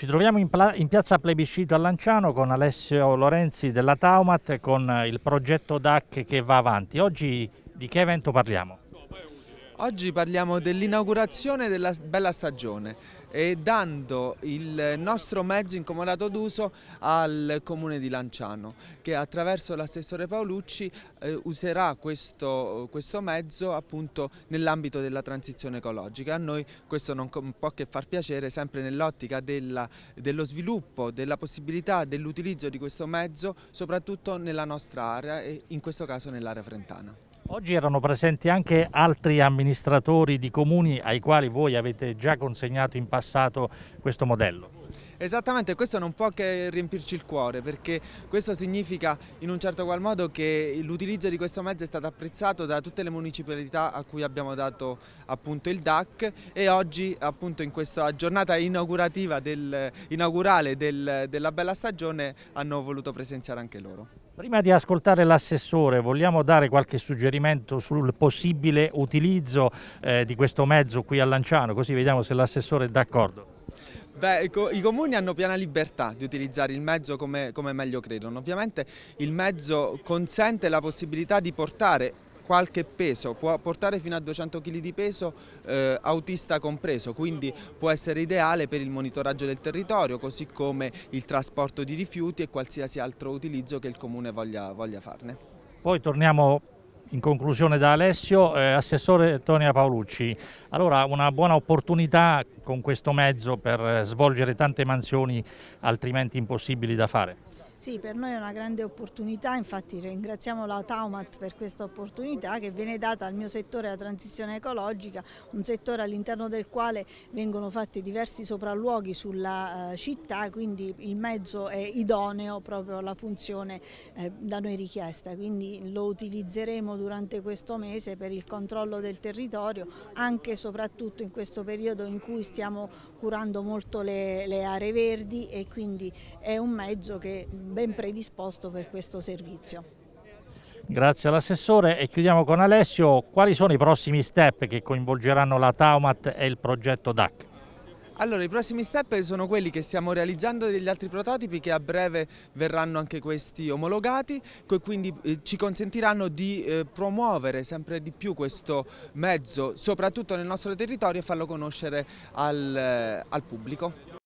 Ci troviamo in, in, piazza Plebiscito a Lanciano con Alessio Lorenzi della Taumat con il progetto DAC che va avanti. Oggi di che evento parliamo? Oggi parliamo dell'inaugurazione della bella stagione e dando il nostro mezzo incomodato d'uso al comune di Lanciano che attraverso l'assessore Paolucci eh, userà questo, questo, mezzo appunto nell'ambito della transizione ecologica. A noi questo non può che far piacere sempre nell'ottica dello sviluppo, della possibilità dell'utilizzo di questo mezzo soprattutto nella nostra area e in questo caso nell'area frentana. Oggi erano presenti anche altri amministratori di comuni ai quali voi avete già consegnato in passato questo modello. Esattamente, questo non può che riempirci il cuore perché questo significa in un certo qual modo che l'utilizzo di questo mezzo è stato apprezzato da tutte le municipalità a cui abbiamo dato appunto il DAC e oggi appunto in questa giornata inaugurativa del, inaugurale del, della bella stagione hanno voluto presenziare anche loro. Prima di ascoltare l'assessore vogliamo dare qualche suggerimento sul possibile utilizzo eh, di questo mezzo qui a Lanciano così vediamo se l'assessore è d'accordo. Beh, i comuni hanno piena libertà di utilizzare il mezzo come, come meglio credono. Ovviamente il mezzo consente la possibilità di portare qualche peso, può portare fino a 200 kg di peso eh, autista compreso, quindi può essere ideale per il monitoraggio del territorio, così come il trasporto di rifiuti e qualsiasi altro utilizzo che il Comune voglia, voglia farne. Poi torniamo in conclusione da Alessio, eh, Assessore Tonia Paolucci, allora una buona opportunità con questo mezzo per eh, svolgere tante mansioni altrimenti impossibili da fare. Sì, per noi è una grande opportunità, infatti ringraziamo la Taumat per questa opportunità che viene data al mio settore la transizione ecologica, un settore all'interno del quale vengono fatti diversi sopralluoghi sulla eh, città, quindi il mezzo è idoneo proprio alla funzione eh, da noi richiesta, quindi lo utilizzeremo durante questo mese per il controllo del territorio, anche e soprattutto in questo periodo in cui stiamo curando molto le, le aree verdi e quindi è un mezzo che ben predisposto per questo servizio. Grazie all'assessore e chiudiamo con Alessio, quali sono i prossimi step che coinvolgeranno la Taumat e il progetto DAC? Allora, i prossimi step sono quelli che stiamo realizzando degli altri prototipi che a breve verranno anche questi omologati che quindi eh, ci consentiranno di eh, promuovere sempre di più questo mezzo, soprattutto nel nostro territorio e farlo conoscere al, eh, al pubblico.